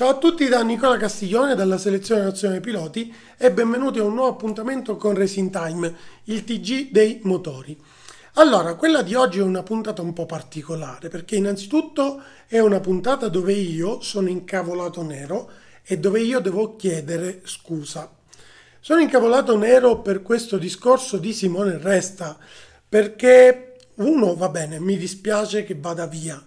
Ciao a tutti da Nicola Castiglione dalla selezione nazionale piloti e benvenuti a un nuovo appuntamento con Racing Time, il TG dei motori. Allora, quella di oggi è una puntata un po' particolare perché innanzitutto è una puntata dove io sono incavolato nero e dove io devo chiedere scusa. Sono incavolato nero per questo discorso di Simone Resta perché uno va bene, mi dispiace che vada via.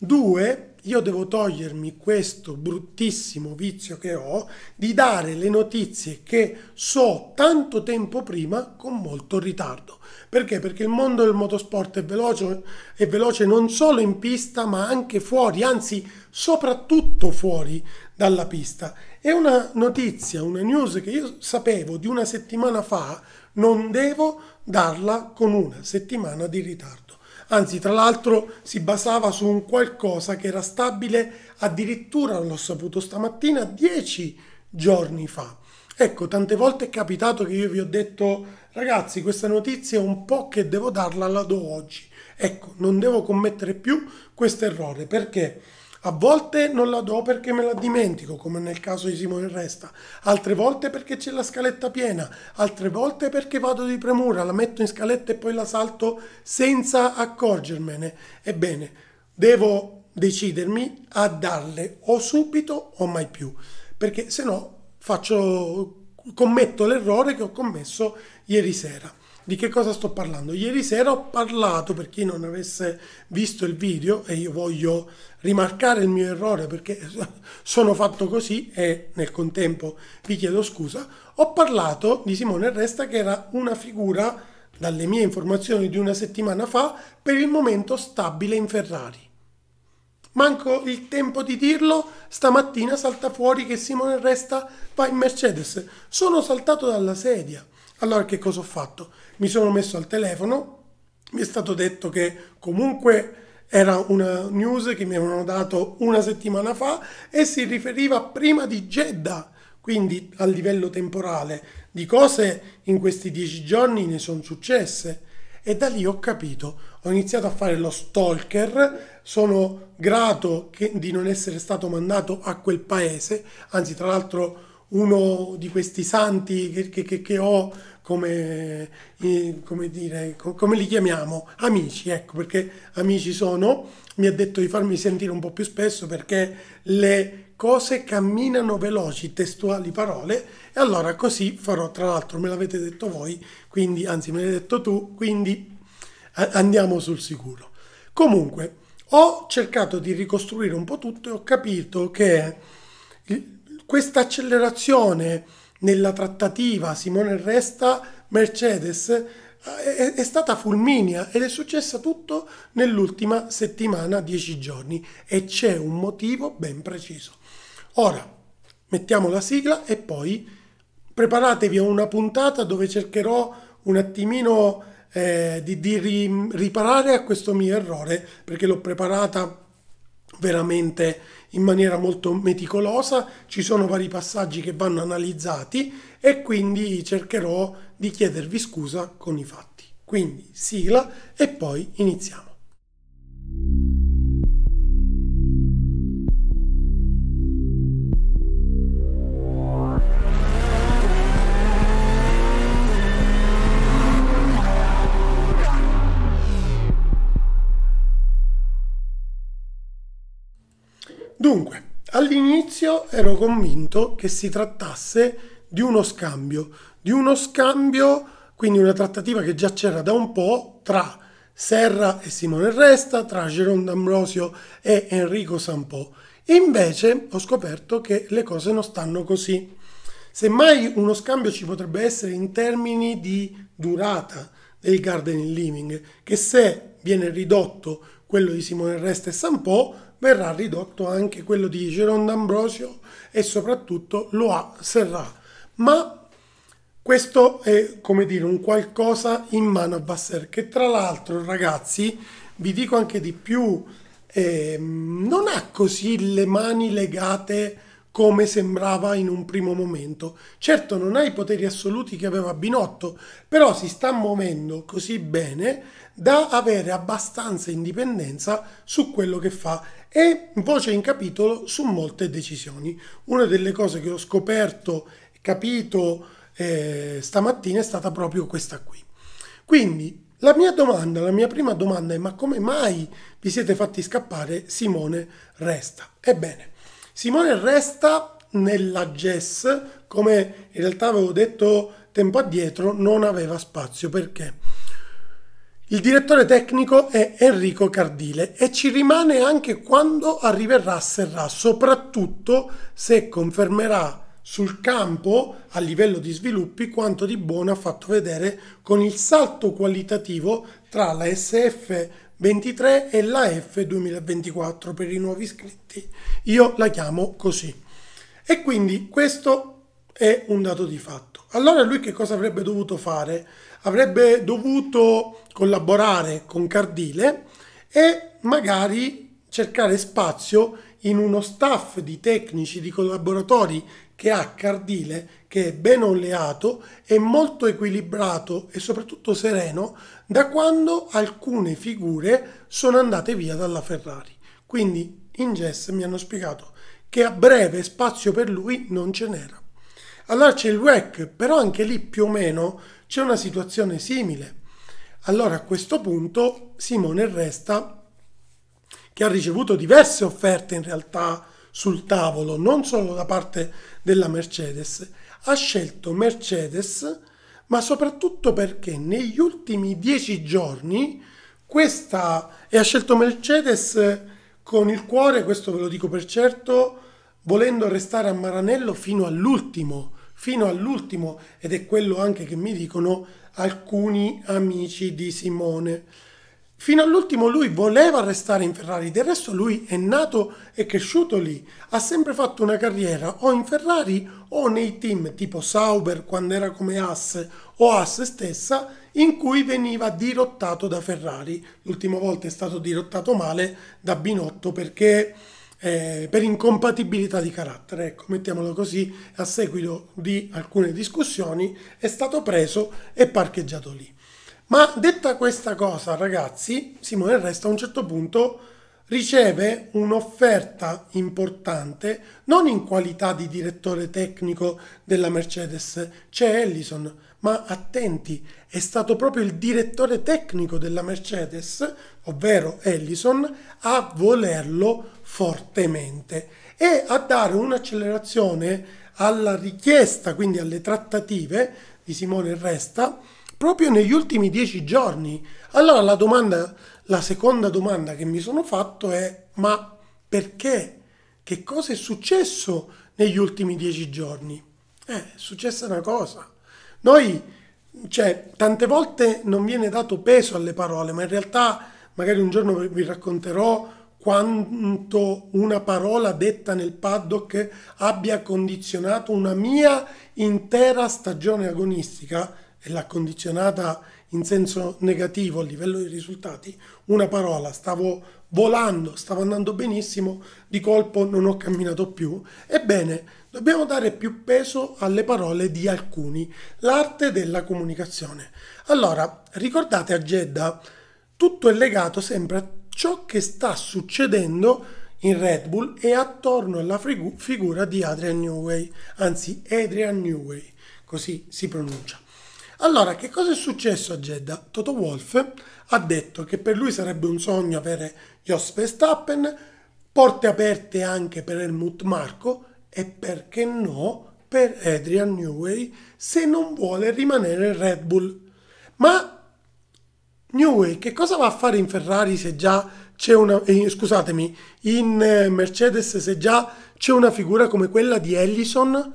Due, io devo togliermi questo bruttissimo vizio che ho di dare le notizie che so tanto tempo prima con molto ritardo. Perché? Perché il mondo del motorsport è veloce, è veloce non solo in pista ma anche fuori, anzi soprattutto fuori dalla pista. È una notizia, una news che io sapevo di una settimana fa, non devo darla con una settimana di ritardo anzi tra l'altro si basava su un qualcosa che era stabile addirittura, l'ho saputo stamattina, dieci giorni fa. Ecco, tante volte è capitato che io vi ho detto ragazzi questa notizia è un po' che devo darla, la do oggi. Ecco, non devo commettere più questo errore perché a volte non la do perché me la dimentico, come nel caso di Simone Resta, altre volte perché c'è la scaletta piena, altre volte perché vado di premura, la metto in scaletta e poi la salto senza accorgermene. Ebbene, devo decidermi a darle o subito o mai più, perché se no commetto l'errore che ho commesso ieri sera. Di che cosa sto parlando? Ieri sera ho parlato, per chi non avesse visto il video, e io voglio rimarcare il mio errore perché sono fatto così e nel contempo vi chiedo scusa, ho parlato di Simone Resta che era una figura, dalle mie informazioni di una settimana fa, per il momento stabile in Ferrari. Manco il tempo di dirlo, stamattina salta fuori che Simone Resta va in Mercedes. Sono saltato dalla sedia. Allora che cosa ho fatto? Mi sono messo al telefono, mi è stato detto che comunque era una news che mi avevano dato una settimana fa e si riferiva prima di Jeddah, quindi a livello temporale. Di cose in questi dieci giorni ne sono successe e da lì ho capito, ho iniziato a fare lo stalker, sono grato che, di non essere stato mandato a quel paese, anzi tra l'altro uno di questi santi che, che, che ho come, eh, come, dire, co, come li chiamiamo, amici, ecco perché amici sono, mi ha detto di farmi sentire un po' più spesso perché le cose camminano veloci, testuali parole, e allora così farò, tra l'altro me l'avete detto voi, quindi anzi me l'hai detto tu, quindi andiamo sul sicuro. Comunque, ho cercato di ricostruire un po' tutto e ho capito che questa accelerazione nella trattativa Simone Resta Mercedes eh, è, stata fulminea ed è successa tutto nell'ultima settimana, dieci giorni, e c'è un motivo ben preciso. Ora, mettiamo la sigla e poi preparatevi a una puntata dove cercherò un attimino eh, di, di ri, riparare a questo mio errore, perché l'ho preparata veramente in maniera molto meticolosa, ci sono vari passaggi che vanno analizzati e quindi cercherò di chiedervi scusa con i fatti. Quindi sigla e poi iniziamo. Dunque, all'inizio ero convinto che si trattasse di uno scambio, di uno scambio, quindi una trattativa che già c'era da un po' tra Serra e Simone Resta, tra Geron D'Ambrosio e Enrico Sampo. Invece ho scoperto che le cose non stanno così. Semmai uno scambio ci potrebbe essere in termini di durata del gardening living, che se viene ridotto quello di Simone Resta e Sampo, verrà ridotto anche quello di Geron d'Ambrosio e soprattutto lo ha Serrà. Ma questo è come dire un qualcosa in mano a Basser che tra l'altro ragazzi vi dico anche di più eh, non ha così le mani legate come sembrava in un primo momento. Certo non ha i poteri assoluti che aveva Binotto, però si sta muovendo così bene da avere abbastanza indipendenza su quello che fa e voce in capitolo su molte decisioni. Una delle cose che ho scoperto, capito eh, stamattina è stata proprio questa qui. Quindi la mia domanda, la mia prima domanda è ma come mai vi siete fatti scappare Simone Resta? Ebbene, Simone Resta nella GES, come in realtà avevo detto tempo addietro, non aveva spazio perché il direttore tecnico è Enrico Cardile e ci rimane anche quando arriverà a Serra, soprattutto se confermerà sul campo a livello di sviluppi quanto di buono ha fatto vedere con il salto qualitativo tra la SF 23 e la F 2024 per i nuovi iscritti. Io la chiamo così. E quindi questo è un dato di fatto. Allora lui che cosa avrebbe dovuto fare? Avrebbe dovuto collaborare con Cardile e magari cercare spazio in uno staff di tecnici, di collaboratori che ha Cardile, che è ben oleato, è molto equilibrato e soprattutto sereno da quando alcune figure sono andate via dalla Ferrari. Quindi in GES mi hanno spiegato che a breve spazio per lui non ce n'era. Allora c'è il WEC, però anche lì più o meno c'è una situazione simile. Allora a questo punto Simone resta che ha ricevuto diverse offerte in realtà sul tavolo, non solo da parte della Mercedes, ha scelto Mercedes, ma soprattutto perché negli ultimi dieci giorni questa e ha scelto Mercedes con il cuore, questo ve lo dico per certo, volendo restare a Maranello fino all'ultimo, fino all'ultimo ed è quello anche che mi dicono alcuni amici di Simone. Fino all'ultimo lui voleva restare in Ferrari, del resto lui è nato e cresciuto lì, ha sempre fatto una carriera o in Ferrari o nei team tipo Sauber quando era come Haas o Haas stessa in cui veniva dirottato da Ferrari. L'ultima volta è stato dirottato male da Binotto perché eh, per incompatibilità di carattere, ecco, mettiamolo così, a seguito di alcune discussioni è stato preso e parcheggiato lì. Ma detta questa cosa, ragazzi, Simone Resta a un certo punto riceve un'offerta importante non in qualità di direttore tecnico della Mercedes, c'è Ellison ma attenti, è stato proprio il direttore tecnico della Mercedes, ovvero Ellison, a volerlo fortemente e a dare un'accelerazione alla richiesta, quindi alle trattative di Simone Resta, proprio negli ultimi dieci giorni. Allora la domanda, la seconda domanda che mi sono fatto è ma perché? Che cosa è successo negli ultimi dieci giorni? Eh, è successa una cosa. Noi, cioè, tante volte non viene dato peso alle parole, ma in realtà magari un giorno vi racconterò quanto una parola detta nel paddock abbia condizionato una mia intera stagione agonistica e l'ha condizionata in senso negativo a livello di risultati, una parola, stavo volando, stavo andando benissimo, di colpo non ho camminato più. Ebbene, Dobbiamo dare più peso alle parole di alcuni, l'arte della comunicazione. Allora, ricordate a Jeddah, tutto è legato sempre a ciò che sta succedendo in Red Bull e attorno alla figura di Adrian Newey, anzi Adrian Newey, così si pronuncia. Allora, che cosa è successo a Jeddah? Toto Wolff ha detto che per lui sarebbe un sogno avere Jos Verstappen, porte aperte anche per Helmut Marko, e perché no per Adrian Newey se non vuole rimanere Red Bull. Ma Newey che cosa va a fare in Ferrari se già c'è una... Eh, scusatemi, in eh, Mercedes se già c'è una figura come quella di Ellison?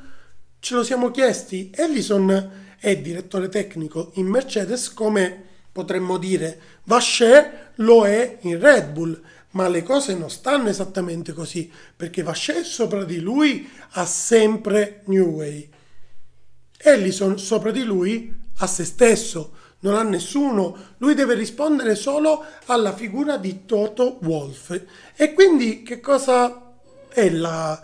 Ce lo siamo chiesti. Ellison è direttore tecnico in Mercedes come potremmo dire Vacher lo è in Red Bull ma le cose non stanno esattamente così, perché Vasce sopra di lui ha sempre New Way. Ellison sopra di lui ha se stesso, non ha nessuno, lui deve rispondere solo alla figura di Toto Wolf. E quindi che cosa è la,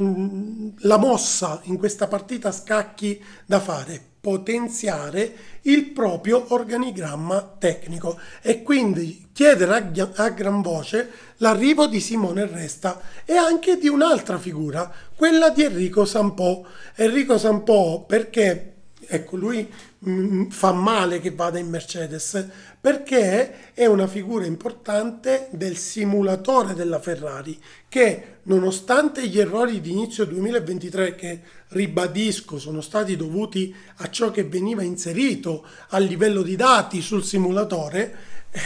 mm, la mossa in questa partita a scacchi da fare? potenziare il proprio organigramma tecnico e quindi chiedere a, a gran voce l'arrivo di Simone Resta e anche di un'altra figura, quella di Enrico Sampo. Enrico Sampo perché ecco, lui mh, mm, mm, fa male che vada in Mercedes perché è una figura importante del simulatore della Ferrari che nonostante gli errori di inizio 2023 che ribadisco sono stati dovuti a ciò che veniva inserito a livello di dati sul simulatore, il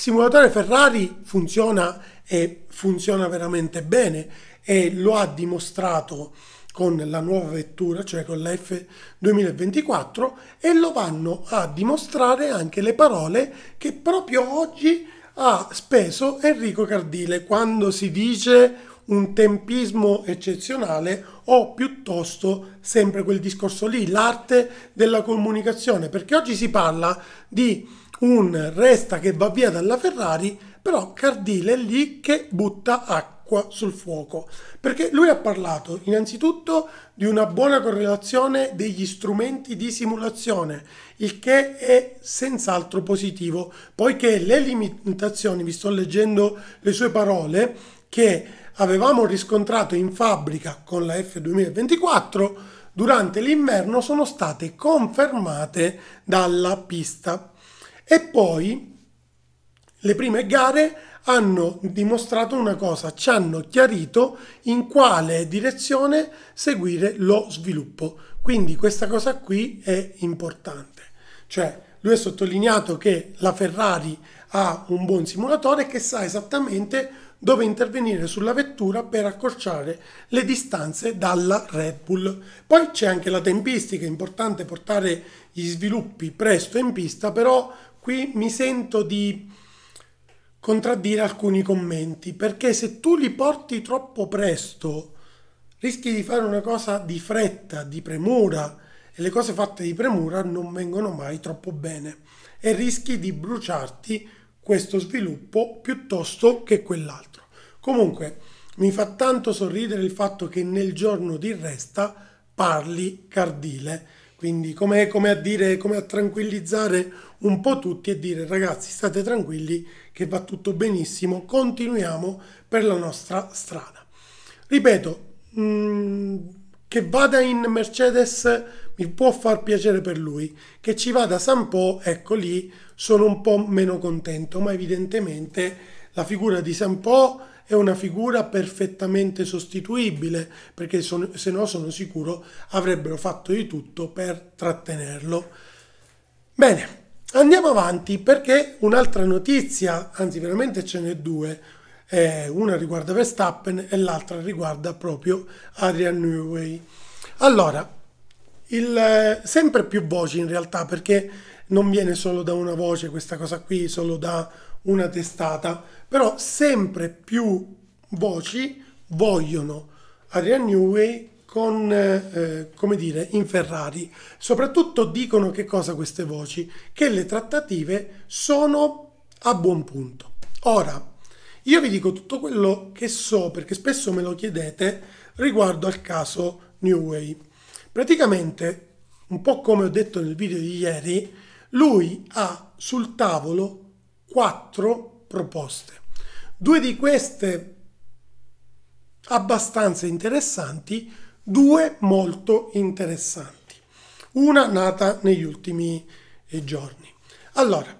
simulatore Ferrari funziona e funziona veramente bene e lo ha dimostrato con la nuova vettura, cioè con la F 2024, e lo vanno a dimostrare anche le parole che proprio oggi ha speso Enrico Cardile quando si dice un tempismo eccezionale o piuttosto sempre quel discorso lì, l'arte della comunicazione, perché oggi si parla di un resta che va via dalla Ferrari, però Cardile è lì che butta H acqua sul fuoco, perché lui ha parlato innanzitutto di una buona correlazione degli strumenti di simulazione, il che è senz'altro positivo, poiché le limitazioni, vi sto leggendo le sue parole, che avevamo riscontrato in fabbrica con la F2024 durante l'inverno sono state confermate dalla pista. E poi le prime gare hanno dimostrato una cosa, ci hanno chiarito in quale direzione seguire lo sviluppo. Quindi questa cosa qui è importante. Cioè, lui ha sottolineato che la Ferrari ha un buon simulatore che sa esattamente dove intervenire sulla vettura per accorciare le distanze dalla Red Bull. Poi c'è anche la tempistica, è importante portare gli sviluppi presto in pista, però qui mi sento di contraddire alcuni commenti, perché se tu li porti troppo presto rischi di fare una cosa di fretta, di premura, e le cose fatte di premura non vengono mai troppo bene e rischi di bruciarti questo sviluppo piuttosto che quell'altro. Comunque, mi fa tanto sorridere il fatto che nel giorno di resta parli Cardile quindi come, come a dire, come a tranquillizzare un po' tutti e dire ragazzi state tranquilli che va tutto benissimo, continuiamo per la nostra strada. Ripeto, mh, mm, che vada in Mercedes mi può far piacere per lui, che ci vada San Po, ecco lì sono un po' meno contento, ma evidentemente la figura di San Po è una figura perfettamente sostituibile, perché sono, se no sono sicuro avrebbero fatto di tutto per trattenerlo. Bene, andiamo avanti perché un'altra notizia, anzi veramente ce n'è due, eh, una riguarda Verstappen e l'altra riguarda proprio Adrian Newey. Allora, il, eh, sempre più voci in realtà perché non viene solo da una voce questa cosa qui, solo da una testata, però sempre più voci vogliono Adrian Newey con, eh, eh, come dire, in Ferrari. Soprattutto dicono che cosa queste voci? Che le trattative sono a buon punto. Ora, io vi dico tutto quello che so, perché spesso me lo chiedete, riguardo al caso Newey. Praticamente, un po' come ho detto nel video di ieri, lui ha sul tavolo quattro proposte. Due di queste abbastanza interessanti, due molto interessanti. Una nata negli ultimi eh, giorni. Allora,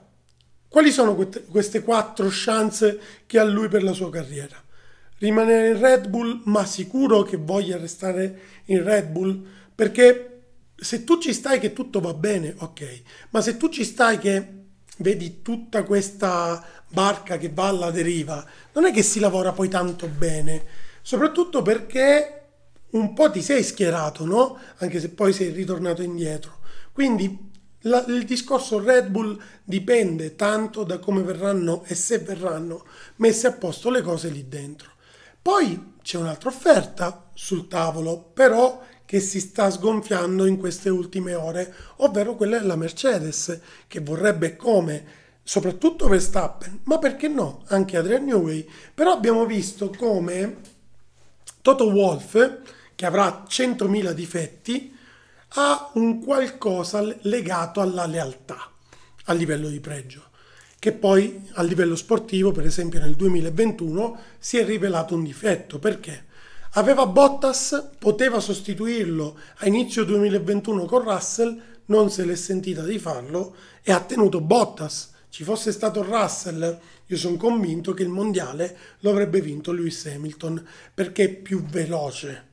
quali sono queste quattro chance che ha lui per la sua carriera? Rimanere in Red Bull, ma sicuro che voglia restare in Red Bull? Perché se tu ci stai che tutto va bene, ok, ma se tu ci stai che vedi tutta questa barca che va alla deriva, non è che si lavora poi tanto bene, soprattutto perché un po' ti sei schierato, no? Anche se poi sei ritornato indietro. Quindi la, il discorso Red Bull dipende tanto da come verranno e se verranno messe a posto le cose lì dentro. Poi c'è un'altra offerta sul tavolo, però che si sta sgonfiando in queste ultime ore, ovvero quella della Mercedes, che vorrebbe come soprattutto Verstappen, ma perché no anche Adrian Newey. Però abbiamo visto come Toto Wolff, che avrà 100.000 difetti, ha un qualcosa legato alla lealtà a livello di pregio, che poi a livello sportivo, per esempio nel 2021, si è rivelato un difetto. Perché? Aveva Bottas, poteva sostituirlo a inizio 2021 con Russell, non se l'è sentita di farlo e ha tenuto Bottas. Ci fosse stato Russell, io sono convinto che il mondiale lo avrebbe vinto Lewis Hamilton perché è più veloce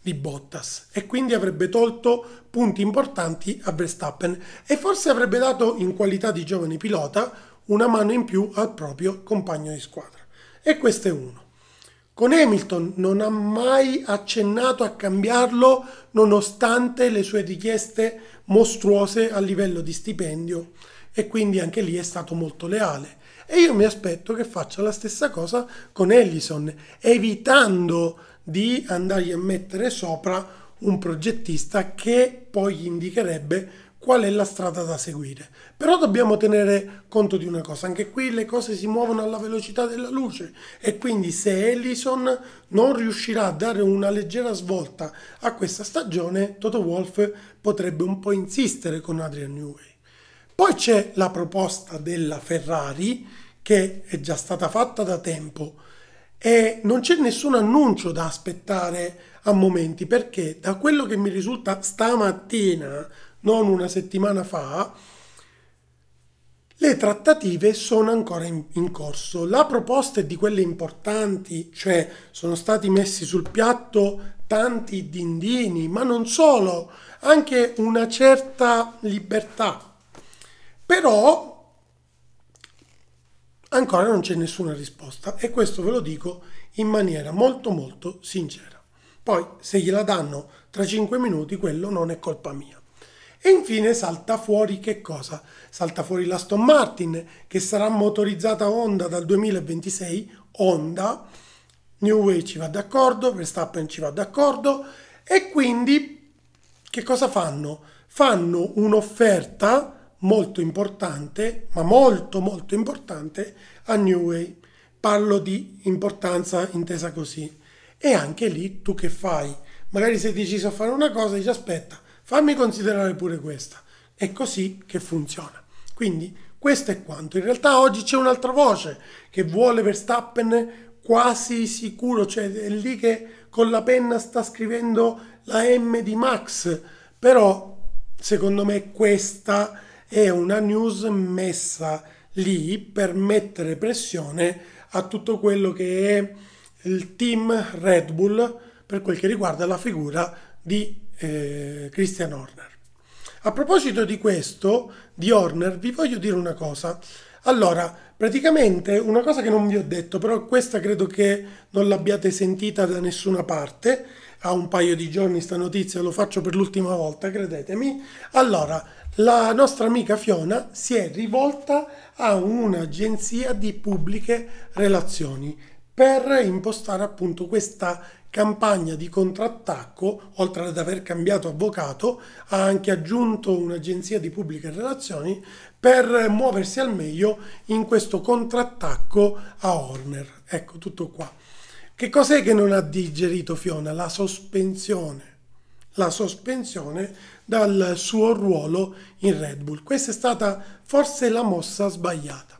di Bottas e quindi avrebbe tolto punti importanti a Verstappen e forse avrebbe dato in qualità di giovane pilota una mano in più al proprio compagno di squadra. E questo è uno. Con Hamilton non ha mai accennato a cambiarlo nonostante le sue richieste mostruose a livello di stipendio e quindi anche lì è stato molto leale. E io mi aspetto che faccia la stessa cosa con Ellison, evitando di andargli a mettere sopra un progettista che poi gli indicherebbe qual è la strada da seguire. Però dobbiamo tenere conto di una cosa, anche qui le cose si muovono alla velocità della luce e quindi se Ellison non riuscirà a dare una leggera svolta a questa stagione, Toto Wolff potrebbe un po' insistere con Adrian Newey. Poi c'è la proposta della Ferrari che è già stata fatta da tempo e non c'è nessun annuncio da aspettare a momenti perché da quello che mi risulta stamattina non una settimana fa, le trattative sono ancora in, in, corso. La proposta è di quelle importanti, cioè sono stati messi sul piatto tanti dindini, ma non solo, anche una certa libertà. Però ancora non c'è nessuna risposta e questo ve lo dico in maniera molto molto sincera. Poi se gliela danno tra 5 minuti quello non è colpa mia. E infine salta fuori che cosa? Salta fuori la Aston Martin che sarà motorizzata Honda dal 2026, Honda, New Way ci va d'accordo, Verstappen ci va d'accordo e quindi che cosa fanno? Fanno un'offerta molto importante, ma molto molto importante a New Way. Parlo di importanza intesa così. E anche lì tu che fai? Magari sei deciso a fare una cosa e dici aspetta, Fammi considerare pure questa. È così che funziona. Quindi questo è quanto. In realtà oggi c'è un'altra voce che vuole Verstappen quasi sicuro, cioè è lì che con la penna sta scrivendo la M di Max, però secondo me questa è una news messa lì per mettere pressione a tutto quello che è il team Red Bull per quel che riguarda la figura di eh, Christian Horner. A proposito di questo, di Horner, vi voglio dire una cosa. Allora, praticamente una cosa che non vi ho detto, però questa credo che non l'abbiate sentita da nessuna parte, ha un paio di giorni sta notizia, lo faccio per l'ultima volta, credetemi. Allora, la nostra amica Fiona si è rivolta a un'agenzia di pubbliche relazioni per impostare appunto questa campagna di contrattacco, oltre ad aver cambiato avvocato, ha anche aggiunto un'agenzia di pubbliche relazioni per muoversi al meglio in questo contrattacco a Horner. Ecco, tutto qua. Che cos'è che non ha digerito Fiona? La sospensione. La sospensione dal suo ruolo in Red Bull. Questa è stata forse la mossa sbagliata.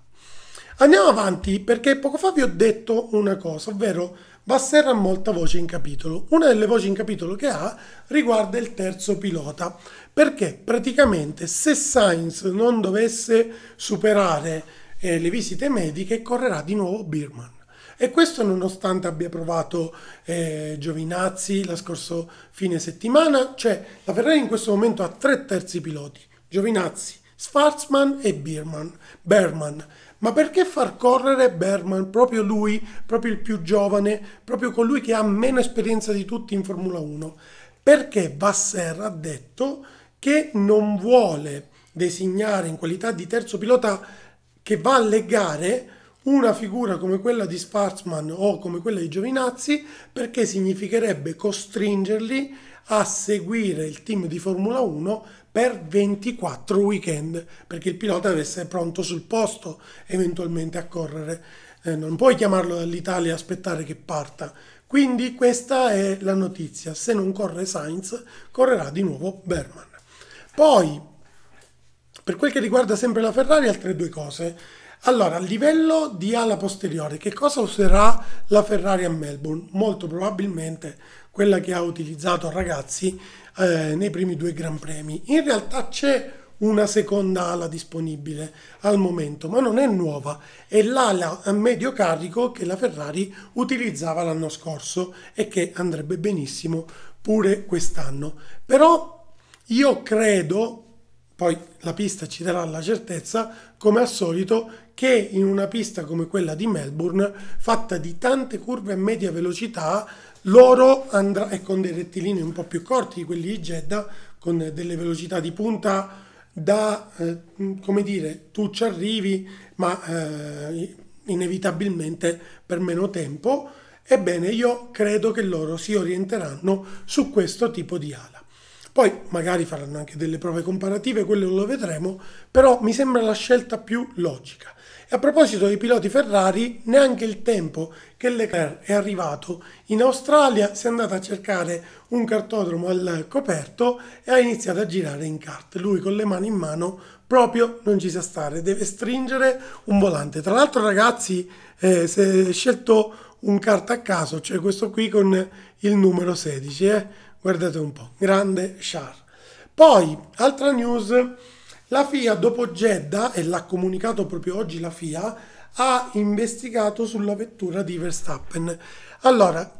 Andiamo avanti perché poco fa vi ho detto una cosa, ovvero Basser ha molta voce in capitolo. Una delle voci in capitolo che ha riguarda il terzo pilota, perché praticamente se Sainz non dovesse superare eh, le visite mediche correrà di nuovo Birman. E questo nonostante abbia provato eh, Giovinazzi la scorso fine settimana, cioè la Ferrari in questo momento ha tre terzi piloti, Giovinazzi, Schwarzman e Birman, Berman. Ma perché far correre Berman, proprio lui, proprio il più giovane, proprio colui che ha meno esperienza di tutti in Formula 1? Perché Vasser ha detto che non vuole designare in qualità di terzo pilota che va a legare una figura come quella di Spartzman o come quella di Giovinazzi perché significherebbe costringerli a seguire il team di Formula 1 per 24 weekend perché il pilota deve essere pronto sul posto eventualmente a correre. Eh, non puoi chiamarlo dall'Italia e aspettare che parta. Quindi questa è la notizia, se non corre Sainz correrà di nuovo Berman. Poi, per quel che riguarda sempre la Ferrari, altre due cose. Allora, a livello di ala posteriore, che cosa userà la Ferrari a Melbourne? Molto probabilmente quella che ha utilizzato Ragazzi eh, nei primi due Gran Premi. In realtà c'è una seconda ala disponibile al momento, ma non è nuova, è l'ala a medio carico che la Ferrari utilizzava l'anno scorso e che andrebbe benissimo pure quest'anno. Però io credo, poi la pista ci darà la certezza, come al solito, che in una pista come quella di Melbourne, fatta di tante curve a media velocità, loro andrà, e eh, con dei rettilinei un po' più corti di quelli di Jeddah, con delle velocità di punta da, eh, come dire, tu ci arrivi, ma eh, inevitabilmente per meno tempo. Ebbene, io credo che loro si orienteranno su questo tipo di ala. Poi magari faranno anche delle prove comparative, quello lo vedremo, però mi sembra la scelta più logica a proposito dei piloti Ferrari, neanche il tempo che Leclerc è arrivato in Australia si è andato a cercare un cartodromo al coperto e ha iniziato a girare in kart. Lui con le mani in mano proprio non ci sa stare, deve stringere un volante. Tra l'altro ragazzi, eh, si è scelto un kart a caso, cioè questo qui con il numero 16, eh? guardate un po', grande char. Poi, altra news la FIA dopo Jeddah, e l'ha comunicato proprio oggi la FIA, ha investigato sulla vettura di Verstappen. Allora,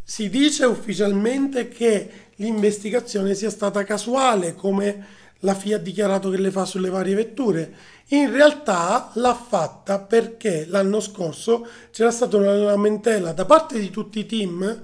si dice ufficialmente che l'investigazione sia stata casuale, come la FIA ha dichiarato che le fa sulle varie vetture. In realtà l'ha fatta perché l'anno scorso c'era stata una lamentela da parte di tutti i team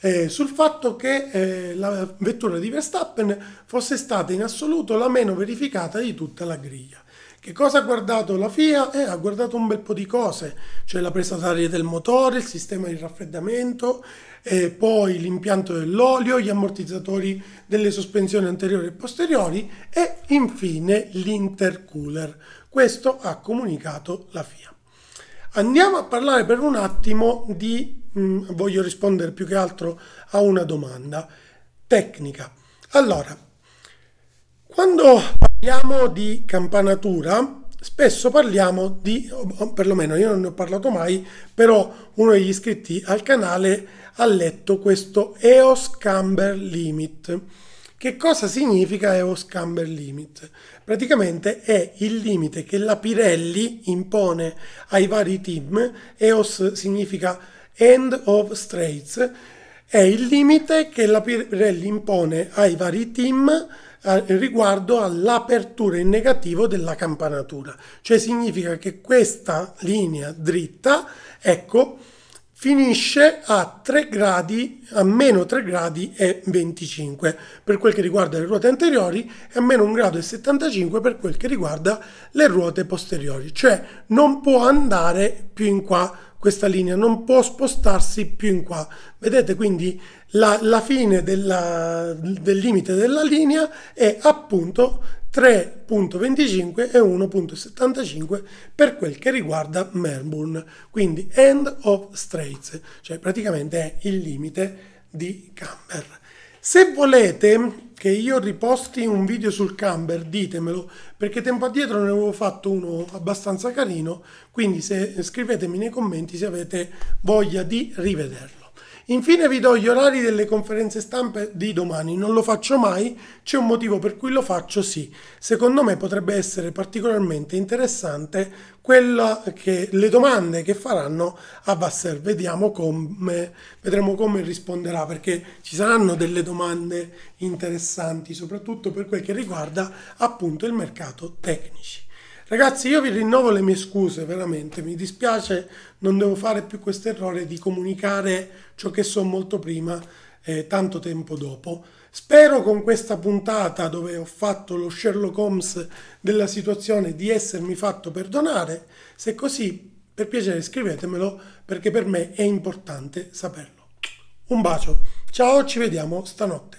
eh, sul fatto che eh, la vettura di Verstappen fosse stata in assoluto la meno verificata di tutta la griglia. Che cosa ha guardato la FIA? Eh, ha guardato un bel po' di cose, cioè la presa d'aria del motore, il sistema di raffreddamento, eh, poi l'impianto dell'olio, gli ammortizzatori delle sospensioni anteriori e posteriori e infine l'intercooler. Questo ha comunicato la FIA. Andiamo a parlare per un attimo di mh, mm, voglio rispondere più che altro a una domanda tecnica. Allora, quando parliamo di campanatura, spesso parliamo di, perlomeno io non ne ho parlato mai, però uno degli iscritti al canale ha letto questo EOS Camber Limit. Che cosa significa EOS Camber Limit? Praticamente è il limite che la Pirelli impone ai vari team. EOS significa End of Straits, è il limite che la Pirelli impone ai vari team eh, riguardo all'apertura in negativo della campanatura. Cioè significa che questa linea dritta, ecco, finisce a 3 gradi, a meno 3 gradi e 25 per quel che riguarda le ruote anteriori e a meno 1 grado e 75 per quel che riguarda le ruote posteriori. Cioè non può andare più in qua questa linea non può spostarsi più in qua vedete quindi la, la fine della, del limite della linea è appunto 3.25 e 1.75 per quel che riguarda Melbourne quindi end of straits cioè praticamente è il limite di Camber se volete che io riposti un video sul camber, ditemelo, perché tempo addietro ne avevo fatto uno abbastanza carino, quindi se, scrivetemi nei commenti se avete voglia di rivederlo. Infine vi do gli orari delle conferenze stampe di domani, non lo faccio mai, c'è un motivo per cui lo faccio sì. Secondo me potrebbe essere particolarmente interessante che, le domande che faranno a Vassar. Vediamo come, vedremo come risponderà, perché ci saranno delle domande interessanti, soprattutto per quel che riguarda appunto il mercato tecnici. Ragazzi, io vi rinnovo le mie scuse, veramente, mi dispiace, non devo fare più questo errore di comunicare ciò che so molto prima, eh, tanto tempo dopo. Spero con questa puntata dove ho fatto lo Sherlock Holmes della situazione di essermi fatto perdonare. Se così, per piacere scrivetemelo perché per me è importante saperlo. Un bacio, ciao, ci vediamo stanotte.